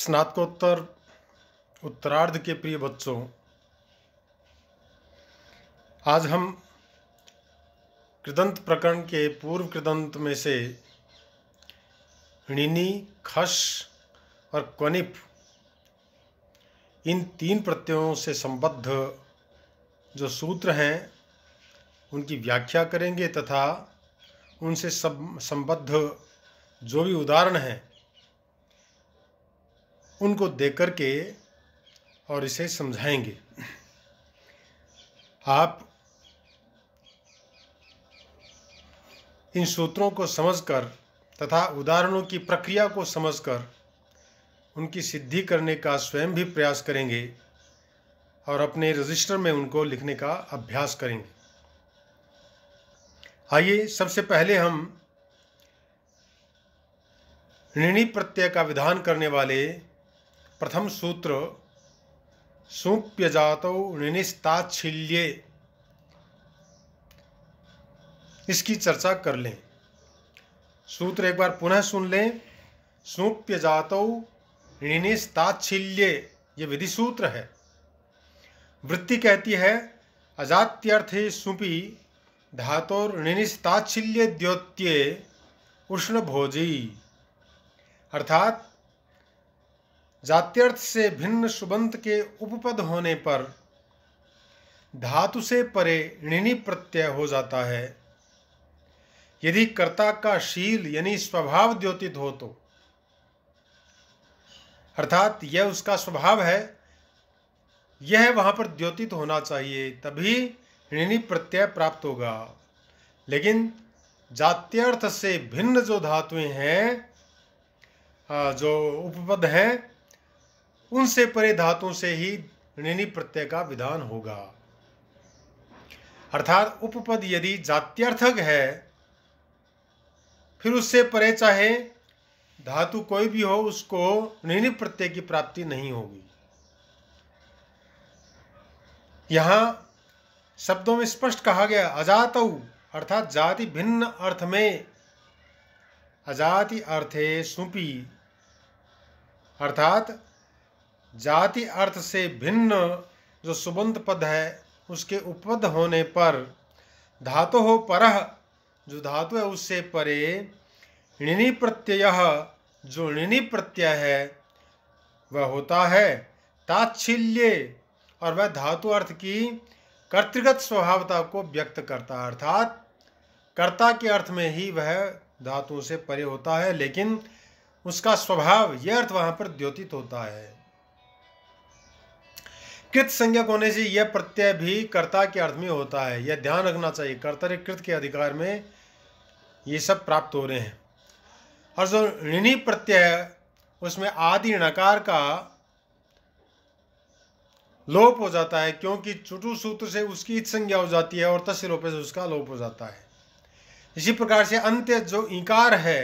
स्नातकोत्तर उत्तरार्ध के प्रिय बच्चों आज हम कृदंत प्रकरण के पूर्व कृदंत में से ऋणी खश और क्वनिप इन तीन प्रत्ययों से संबद्ध जो सूत्र हैं उनकी व्याख्या करेंगे तथा उनसे सब संबद्ध जो भी उदाहरण हैं उनको देख करके और इसे समझाएंगे आप इन सूत्रों को समझकर तथा उदाहरणों की प्रक्रिया को समझकर उनकी सिद्धि करने का स्वयं भी प्रयास करेंगे और अपने रजिस्टर में उनको लिखने का अभ्यास करेंगे आइए सबसे पहले हम ऋणी प्रत्यय का विधान करने वाले प्रथम सूत्र सुप्य जातो निनिस्ताच्छिल्ये इसकी चर्चा कर लें सूत्र एक बार पुनः सुन लें सुप्य जातो ऋणिस्ताच्छिल्य ये विधि सूत्र है वृत्ति कहती है अजात्यर्थे सुपी धातोर ऋणिस्ताच्छिल्य द्योत्ये उष्ण भोजी अर्थात जात्यर्थ से भिन्न सुबंत के उपपद होने पर धातु से परे ऋणी प्रत्यय हो जाता है यदि कर्ता का शील यानी स्वभाव द्योतित हो तो अर्थात यह उसका स्वभाव है यह वहां पर द्योतित होना चाहिए तभी ऋणी प्रत्यय प्राप्त होगा लेकिन जात्यर्थ से भिन्न जो धातुएं हैं जो उपपद हैं उनसे परे धातुओं से ही ऋणी प्रत्यय का विधान होगा अर्थात उपपद यदि जात्यर्थक है फिर उससे परे चाहे धातु कोई भी हो उसको ऋणी प्रत्यय की प्राप्ति नहीं होगी यहां शब्दों में स्पष्ट कहा गया अजात अर्थात जाति भिन्न अर्थ में अजाति अर्थे सुपी अर्थात जाति अर्थ से भिन्न जो सुबंध पद है उसके उपपद होने पर धातु हो पर जो धातु है उससे परे ऋणी प्रत्यय जो ऋणी प्रत्यय है वह होता है ताच्छिल्य और वह धातु अर्थ की कर्तृगत स्वभावता को व्यक्त करता है अर्थात कर्ता के अर्थ में ही वह धातुओं से परे होता है लेकिन उसका स्वभाव यह अर्थ वहाँ पर द्योतित होता है कृत संज्ञक होने से यह प्रत्यय भी कर्ता के अर्थ में होता है यह ध्यान रखना चाहिए कर्तव्य कृत के अधिकार में ये सब प्राप्त हो रहे हैं और जो ऋणी प्रत्यय उसमें आदि नकार का लोप हो जाता है क्योंकि चुटु सूत्र से उसकी इत संज्ञा हो जाती है और तस्य से उसका लोप हो जाता है इसी प्रकार से अंत्य जो इकार है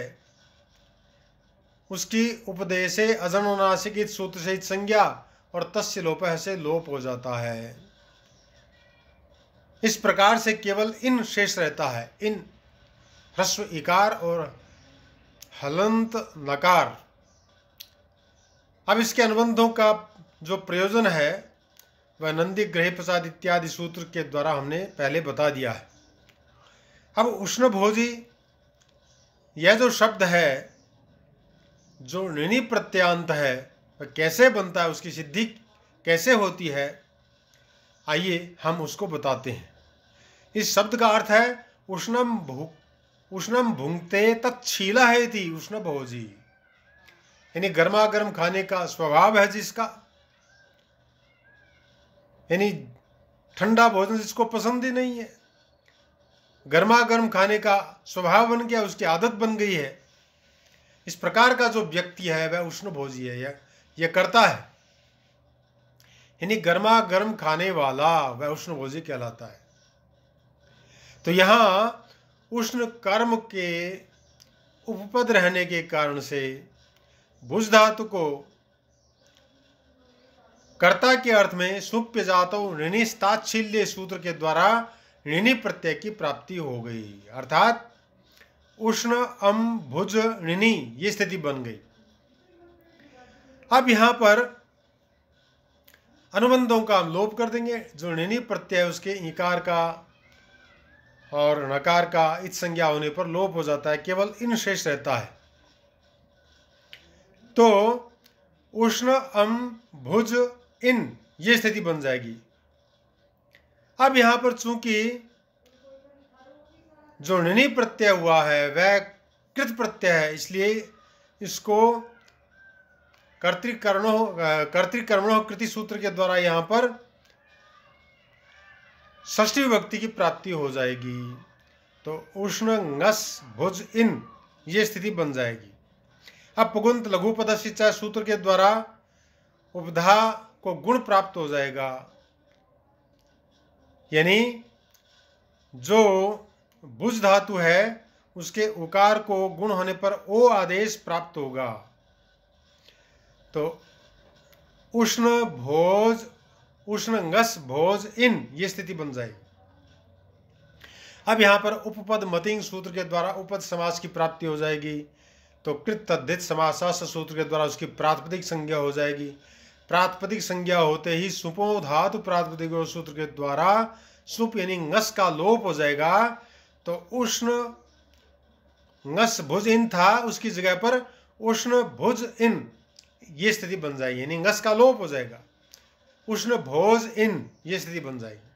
उसकी उपदेश अजनोनाशिक सूत्र से इत संज्ञा और तस्य से लोप हो जाता है इस प्रकार से केवल इन शेष रहता है इन ह्रस्व इकार और हलंत नकार अब इसके अनुबंधों का जो प्रयोजन है वह नंदी ग्रह प्रसाद इत्यादि सूत्र के द्वारा हमने पहले बता दिया है अब भोजी यह जो शब्द है जो निनी प्रत्यांत है कैसे बनता है उसकी सिद्धि कैसे होती है आइए हम उसको बताते हैं इस शब्द का अर्थ है उष्णम भू उष्णम भूंगते तत्शीला है थी उष्ण भोजी यानी गर्मा गर्म खाने का स्वभाव है जिसका यानी ठंडा भोजन जिसको पसंद ही नहीं है गर्मा गर्म खाने का स्वभाव बन गया उसकी आदत बन गई है इस प्रकार का जो व्यक्ति है वह उष्ण भोजी है यह यह करता है यानी गर्मा गर्म खाने वाला वह उष्ण भोजी कहलाता है तो यहां उष्ण कर्म के उपपद रहने के कारण से भुज धातु को कर्ता के अर्थ में सुप्य जातो ऋणिस्ताच्छील्य सूत्र के द्वारा ऋणी प्रत्यय की प्राप्ति हो गई अर्थात उष्ण अम भुज ऋणी ये स्थिति बन गई अब यहां पर अनुबंधों का हम लोप कर देंगे जो निनी प्रत्यय उसके इकार का और नकार का इत संज्ञा होने पर लोप हो जाता है केवल इन शेष रहता है तो उष्ण अम भुज इन ये स्थिति बन जाएगी अब यहां पर चूंकि जो निनी प्रत्यय हुआ है वह कृत प्रत्यय है इसलिए इसको कर्तिकर्णो कर्तिकर्मण कृति सूत्र के द्वारा यहां पर ष्टी विभक्ति की प्राप्ति हो जाएगी तो उष्ण नस भुज इन ये स्थिति बन जाएगी अब पुगुंत लघु पद शिक्षा सूत्र के द्वारा उपधा को गुण प्राप्त हो जाएगा यानी जो भुज धातु है उसके उकार को गुण होने पर ओ आदेश प्राप्त होगा तो उष्ण भोज उष्णंगस भोज इन ये स्थिति बन जाएगी अब यहां पर उपपद मतिंग सूत्र के द्वारा उपद समास की प्राप्ति हो जाएगी तो कृत तद्धित समास सूत्र के द्वारा उसकी प्रातपदिक संज्ञा हो जाएगी प्रातपदिक संज्ञा होते ही सुपो धातु प्रातपदिक सूत्र के द्वारा सुप यानी नस का लोप हो जाएगा तो उष्ण नस भुज इन था उसकी जगह पर उष्ण भुज इन ये स्थिति बन जाएगी यानी गस का लोप हो जाएगा उष्ण भोज इन ये स्थिति बन जाएगी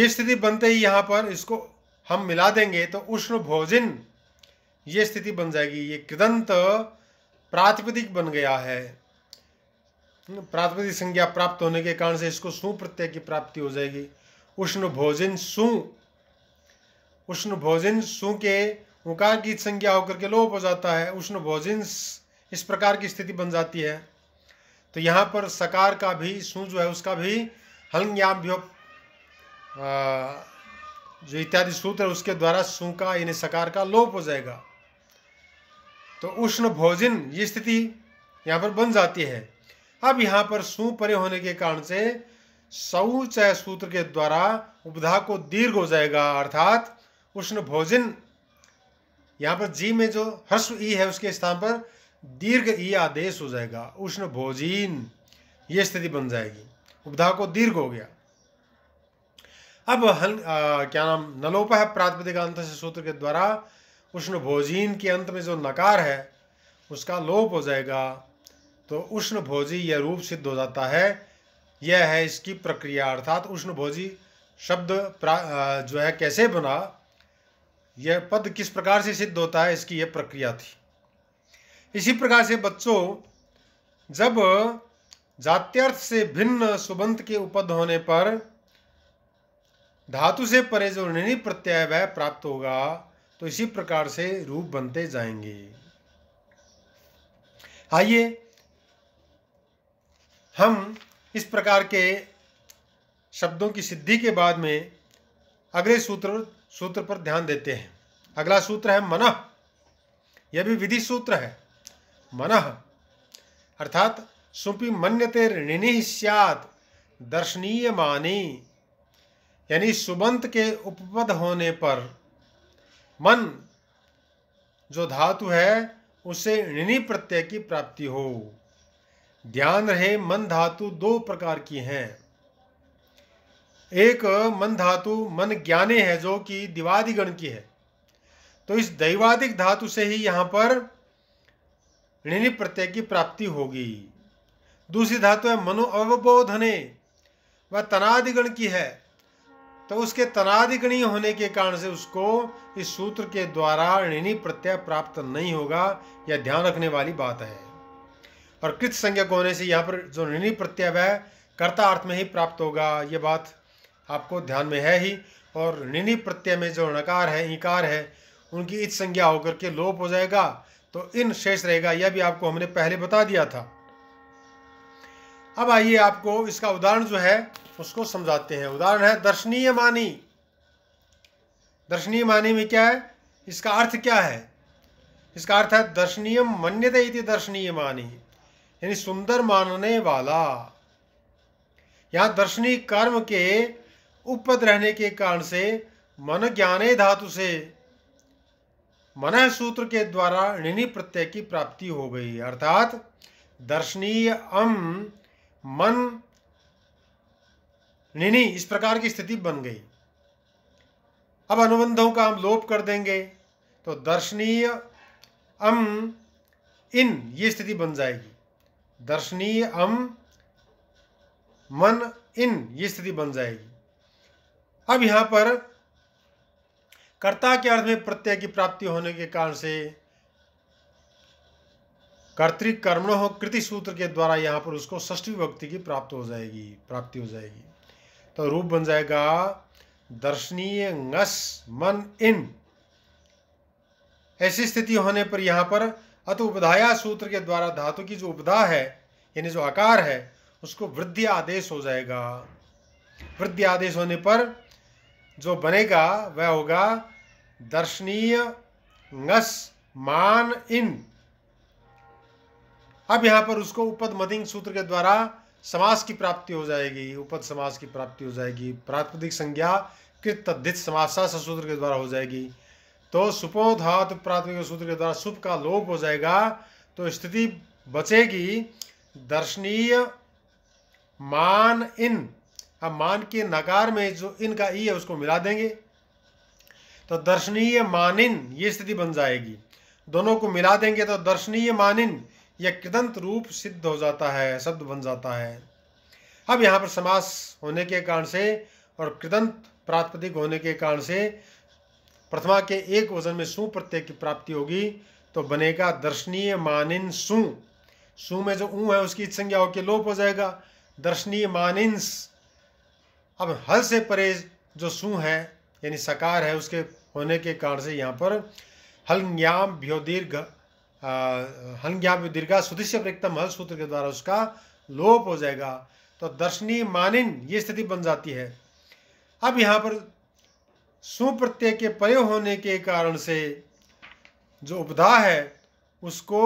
ये स्थिति बनते ही यहां पर इसको हम मिला देंगे तो उष्ण भोजन ये स्थिति बन जाएगी ये कृदंत प्रातिपदिक बन गया है प्रातिपदिक संज्ञा प्राप्त होने के कारण से इसको सु प्रत्यय की प्राप्ति हो जाएगी उष्ण भोजन सु उष्ण भोजन सु के उकार की संज्ञा होकर के लोप हो जाता है उष्ण भोजन इस प्रकार की स्थिति बन जाती है तो यहाँ पर सकार का भी सू जो है उसका भी हलंग्याभ्यो जो इत्यादि सूत्र है उसके द्वारा सू का यानी सकार का लोप हो जाएगा तो उष्ण भोजन ये स्थिति यहाँ पर बन जाती है अब यहाँ पर सू परे होने के कारण से सऊचय सूत्र के द्वारा उपधा को दीर्घ हो जाएगा अर्थात उष्ण भोजन यहाँ पर जी में जो हर्ष ई है उसके स्थान पर दीर्घ ई आदेश हो जाएगा उष्ण भोजीन ये स्थिति बन जाएगी उपधा को दीर्घ हो गया अब हल आ, क्या नाम है प्रातिपदिक अंत से सूत्र के द्वारा उष्ण भोजीन के अंत में जो नकार है उसका लोप हो जाएगा तो उष्ण भोजी यह रूप सिद्ध हो जाता है यह है इसकी प्रक्रिया अर्थात उष्ण भोजी शब्द जो है कैसे बना यह पद किस प्रकार से सिद्ध होता है इसकी यह प्रक्रिया थी इसी प्रकार से बच्चों जब जात्यर्थ से भिन्न सुबंत के उपद होने पर धातु से परे जो निर्णय प्रत्यय वह प्राप्त होगा तो इसी प्रकार से रूप बनते जाएंगे आइए हम इस प्रकार के शब्दों की सिद्धि के बाद में अगले सूत्र सूत्र पर ध्यान देते हैं अगला सूत्र है मन यह भी विधि सूत्र है मन अर्थात सुपी मन्यते ऋणिनी सियात दर्शनीय मानी यानी सुबंत के उपपद होने पर मन जो धातु है उसे ऋणी प्रत्यय की प्राप्ति हो ध्यान रहे मन धातु दो प्रकार की हैं एक मन धातु मन ज्ञाने है जो कि दिवादिगण की है तो इस दैवादिक धातु से ही यहाँ पर ऋणी प्रत्यय की प्राप्ति होगी दूसरी धातु है मनो अवबोधने वह तनादिगण की है तो उसके तनादिगणी होने के कारण से उसको इस सूत्र के द्वारा ऋणी प्रत्यय प्राप्त नहीं होगा यह ध्यान रखने वाली बात है और कृत संज्ञक होने से यहाँ पर जो ऋणी प्रत्यय है कर्ता अर्थ में ही प्राप्त होगा ये बात आपको ध्यान में है ही और निनी प्रत्यय में जो नकार है इकार है उनकी इत संज्ञा होकर के लोप हो जाएगा तो इन शेष रहेगा यह भी आपको हमने पहले बता दिया था अब आइए आपको इसका उदाहरण जो है उसको समझाते हैं उदाहरण है दर्शनीय मानी दर्शनीय मानी में क्या है इसका अर्थ क्या है इसका अर्थ है दर्शनीय मन्यते इति दर्शनीय मानी यानी सुंदर मानने वाला यहां दर्शनीय कर्म के उपपद रहने के कारण से मन ज्ञाने धातु से मन सूत्र के द्वारा ऋणी प्रत्यय की प्राप्ति हो गई अर्थात दर्शनीय अम मन ऋणी इस प्रकार की स्थिति बन गई अब अनुबंधों का हम लोप कर देंगे तो दर्शनीय अम इन ये स्थिति बन जाएगी दर्शनीय अम मन इन ये स्थिति बन जाएगी अब यहाँ पर कर्ता के अर्थ में प्रत्यय की प्राप्ति होने के कारण से कर्तिकर्मण हो कृति सूत्र के द्वारा यहाँ पर उसको ष्ठी भक्ति की प्राप्त हो जाएगी प्राप्ति हो जाएगी तो रूप बन जाएगा दर्शनीय ngस मन इन ऐसी स्थिति होने पर यहाँ पर अत उपधाया सूत्र के द्वारा धातु की जो उपधा है यानी जो आकार है उसको वृद्धि आदेश हो जाएगा वृद्धि आदेश होने पर जो बनेगा वह होगा दर्शनीय नस मान इन अब यहां पर उसको उपद मदिंग सूत्र के द्वारा समास की प्राप्ति हो जाएगी उपद समास की प्राप्ति हो जाएगी प्रातिपदिक संज्ञा कृत तद्धित समास सूत्र के द्वारा हो जाएगी तो सुपोधात प्राथमिक सूत्र के द्वारा सुप का लोप हो जाएगा तो स्थिति बचेगी दर्शनीय मान इन हम मान के नकार में जो इनका ई है उसको मिला देंगे तो दर्शनीय मानिन ये स्थिति बन जाएगी दोनों को मिला देंगे तो दर्शनीय मानिन यह कृदंत रूप सिद्ध हो जाता है शब्द बन जाता है अब यहाँ पर समास होने के कारण से और कृदंत प्रातपदिक होने के कारण से प्रथमा के एक वजन में सु प्रत्यय की प्राप्ति होगी तो बनेगा दर्शनीय मानिन सु में जो ऊ है उसकी संज्ञा होकर लोप हो जाएगा दर्शनीय मानिन्स अब हल से परेज जो सू है यानी सकार है उसके होने के कारण से यहाँ पर हलज्ञाम भ्योदीर्घ हलज्ञाम दीर्घा सुदृश्य प्रतम हल सूत्र के द्वारा उसका लोप हो जाएगा तो दर्शनी मानिन ये स्थिति बन जाती है अब यहाँ पर सुप्रत्यय के परे होने के कारण से जो उपधा है उसको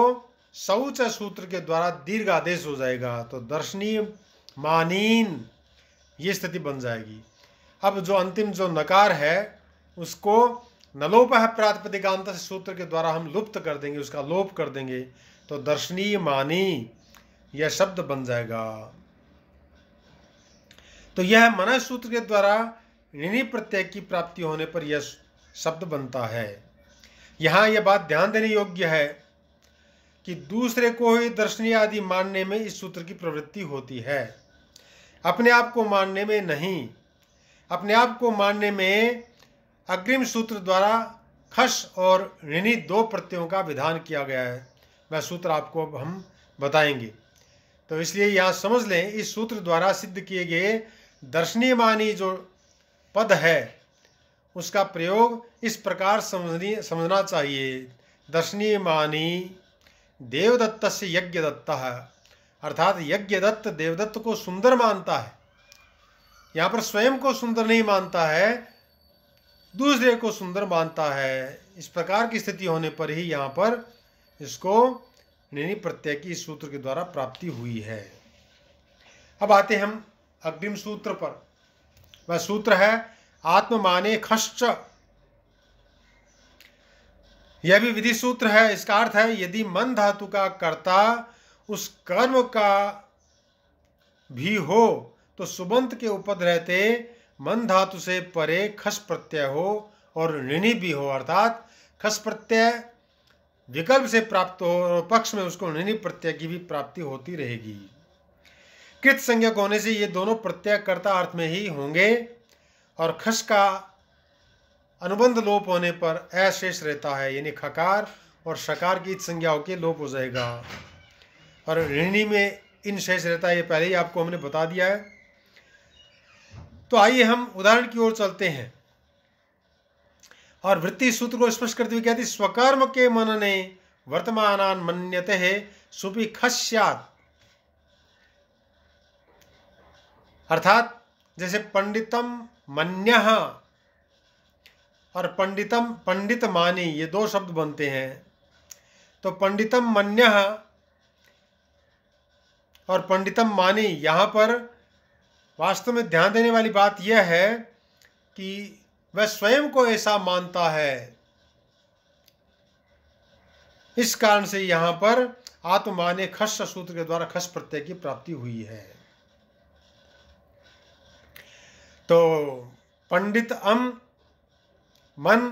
शौच सूत्र के द्वारा दीर्घ आदेश हो जाएगा तो दर्शनी मानीन ये स्थिति बन जाएगी अब जो अंतिम जो नकार है उसको नलोपह है से सूत्र के द्वारा हम लुप्त कर देंगे उसका लोप कर देंगे तो दर्शनीय मानी यह शब्द बन जाएगा तो यह मन सूत्र के द्वारा ऋणी प्रत्यय की प्राप्ति होने पर यह शब्द बनता है यहां यह बात ध्यान देने योग्य है कि दूसरे को ही दर्शनीय आदि मानने में इस सूत्र की प्रवृत्ति होती है अपने आप को मानने में नहीं अपने आप को मानने में अग्रिम सूत्र द्वारा खस और ऋणी दो प्रत्ययों का विधान किया गया है वह सूत्र आपको अब हम बताएंगे तो इसलिए यहाँ समझ लें इस सूत्र द्वारा सिद्ध किए गए दर्शनीय मानी जो पद है उसका प्रयोग इस प्रकार समझनी समझना चाहिए दर्शनीय मानी देवदत्त से यज्ञ दत्ता है अर्थात यज्ञदत्त देवदत्त को सुंदर मानता है यहाँ पर स्वयं को सुंदर नहीं मानता है दूसरे को सुंदर मानता है इस प्रकार की स्थिति होने पर ही यहाँ पर इसको नैनी प्रत्यय की सूत्र के द्वारा प्राप्ति हुई है अब आते हैं हम अग्रिम सूत्र पर वह सूत्र है आत्म माने खश्च यह भी विधि सूत्र है इसका अर्थ है यदि मन धातु का कर्ता उस कर्म का भी हो तो सुबंत के उपद रहते मन धातु से परे खस प्रत्यय हो और ऋणी भी हो अर्थात खस प्रत्यय विकल्प से प्राप्त हो और पक्ष में उसको ऋणी प्रत्यय की भी प्राप्ति होती रहेगी कृत संज्ञक होने से ये दोनों प्रत्यय कर्ता अर्थ में ही होंगे और खस का अनुबंध लोप होने पर अशेष रहता है यानी खकार और शकार की संज्ञा होकर लोप हो जाएगा और ऋणी में इन शेष रहता है ये पहले ही आपको हमने बता दिया है तो आइए हम उदाहरण की ओर चलते हैं और वृत्ति सूत्र को स्पष्ट करते हुए कहती स्वकर्म के मन ने वर्तमान मन्यते है सुपी खस्यात अर्थात जैसे पंडितम मन्य और पंडितम पंडित मानी ये दो शब्द बनते हैं तो पंडितम मन्य और पंडितम मानी यहाँ पर वास्तव में ध्यान देने वाली बात यह है कि वह स्वयं को ऐसा मानता है इस कारण से यहाँ पर आत्ममाने खस सूत्र के द्वारा खस प्रत्यय की प्राप्ति हुई है तो पंडित अम मन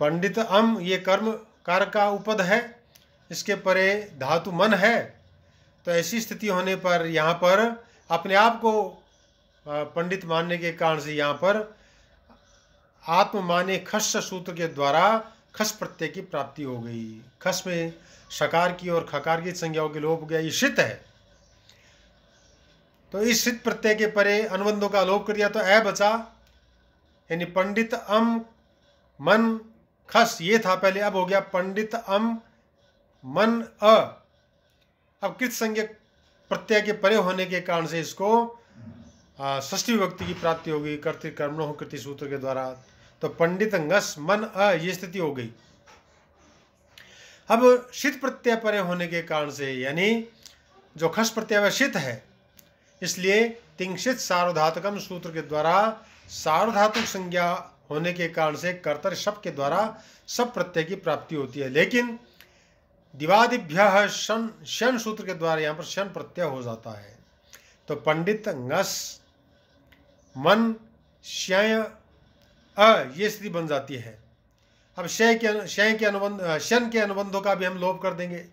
पंडित अम ये कर्म कार का उपद है इसके परे धातु मन है तो ऐसी स्थिति होने पर यहाँ पर अपने आप को पंडित मानने के कारण से यहाँ पर आत्म माने खस सूत्र के द्वारा खस प्रत्यय की प्राप्ति हो गई खस में सकार की और खकार की संज्ञाओं के लोप गया ये शित है तो इस सिद्ध प्रत्यय के परे अनुबंधों का लोप कर दिया तो ऐ बचा यानी पंडित अम मन खस ये था पहले अब हो गया पंडित अम मन अ अब कृत संज्ञक प्रत्यय के परे होने के कारण से इसको षष्ठी विभक्ति की प्राप्ति होगी कर्तिक कर्मणों कृति सूत्र के द्वारा तो पंडित अंगस मन अ ये स्थिति हो गई अब शीत प्रत्यय परे होने के कारण से यानी जो खस प्रत्यय शीत है इसलिए तिंगशित सार्वधातुकम सूत्र के द्वारा सार्वधातुक संज्ञा होने के कारण से कर्तर शब्द के द्वारा सब प्रत्यय की प्राप्ति होती है लेकिन दिवादिभ्य शन शन सूत्र के द्वारा यहाँ पर शन प्रत्यय हो जाता है तो पंडित नस मन शय अ ये स्थिति बन जाती है अब शय के शय के अनुबंध शन के अनुबंधों का भी हम लोप कर देंगे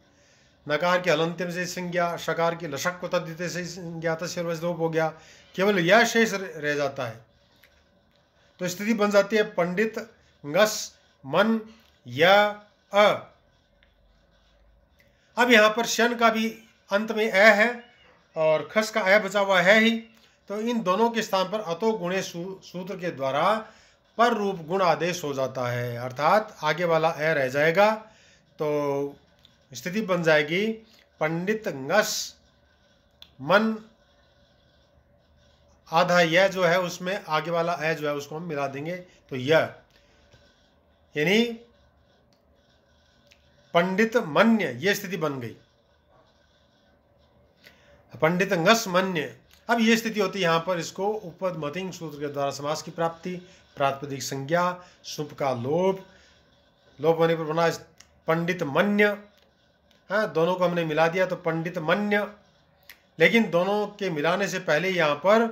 नकार के अलंतिम से संज्ञा शकार की लशक को तद्यते से संज्ञा तस्वज लोप हो गया केवल यह शेष रह जाता है तो स्थिति बन जाती है पंडित नस मन य अ अब यहाँ पर शन का भी अंत में ए है और खस का ऐ बचा हुआ है ही तो इन दोनों के स्थान पर अतो गुणे सूत्र के द्वारा पर रूप गुण आदेश हो जाता है अर्थात आगे वाला ऐ रह जाएगा तो स्थिति बन जाएगी पंडित गस मन आधा यह जो है उसमें आगे वाला ऐ जो है उसको हम मिला देंगे तो यह यानी पंडित मन्य ये स्थिति बन गई पंडित ngस मन्य अब ये स्थिति होती है यहां पर इसको उपद मतिंग सूत्र के द्वारा समास की प्राप्ति प्रातपदिक संज्ञा सुप का लोप लोप होने पर बना पंडित मन्य है हाँ, दोनों को हमने मिला दिया तो पंडित मन्य लेकिन दोनों के मिलाने से पहले यहाँ पर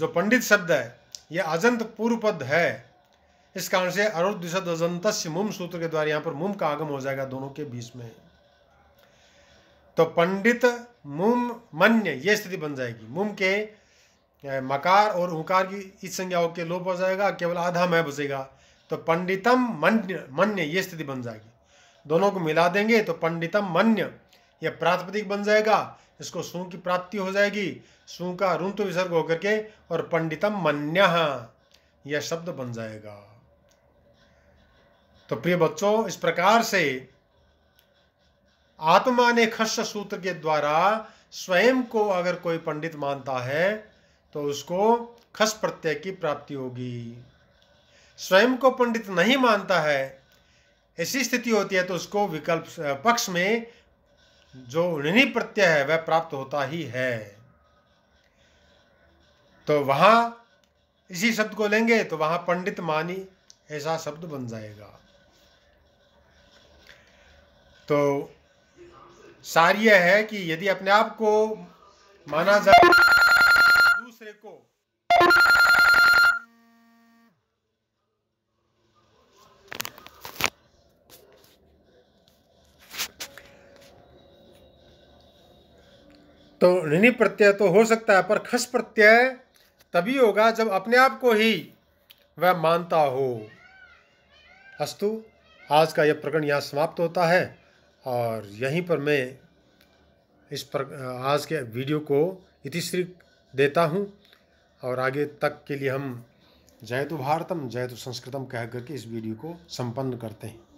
जो पंडित शब्द है यह अजंत पूर्व पद है इस कारण से अरुद दिशद मुम सूत्र के द्वारा यहाँ पर मुम का आगम हो जाएगा दोनों के बीच में तो पंडित मुम मन्य ये स्थिति बन जाएगी मुम के मकार और उकार की इस संज्ञाओं के लोप हो जाएगा केवल आधा मैं बसेगा तो पंडितम मन्य मन्य ये स्थिति बन जाएगी दोनों को मिला देंगे तो पंडितम मन्य यह प्रातपदिक बन जाएगा इसको सू की प्राप्ति हो जाएगी सू का रुंत विसर्ग होकर के और पंडितम मन्य यह शब्द बन जाएगा तो प्रिय बच्चों इस प्रकार से आत्मा ने खस सूत्र के द्वारा स्वयं को अगर कोई पंडित मानता है तो उसको खस प्रत्यय की प्राप्ति होगी स्वयं को पंडित नहीं मानता है ऐसी स्थिति होती है तो उसको विकल्प पक्ष में जो ऋणी प्रत्यय है वह प्राप्त होता ही है तो वहां इसी शब्द को लेंगे तो वहां पंडित मानी ऐसा शब्द बन जाएगा तो सार यह है कि यदि अपने आप को माना जाए दूसरे को तो ऋणी प्रत्यय तो हो सकता है पर खस प्रत्यय तभी होगा जब अपने आप को ही वह मानता हो अस्तु आज का यह प्रकरण यहाँ समाप्त होता है और यहीं पर मैं इस पर आज के वीडियो को इतिश्री देता हूं और आगे तक के लिए हम जय तो भारतम जय तो संस्कृतम कह करके इस वीडियो को संपन्न करते हैं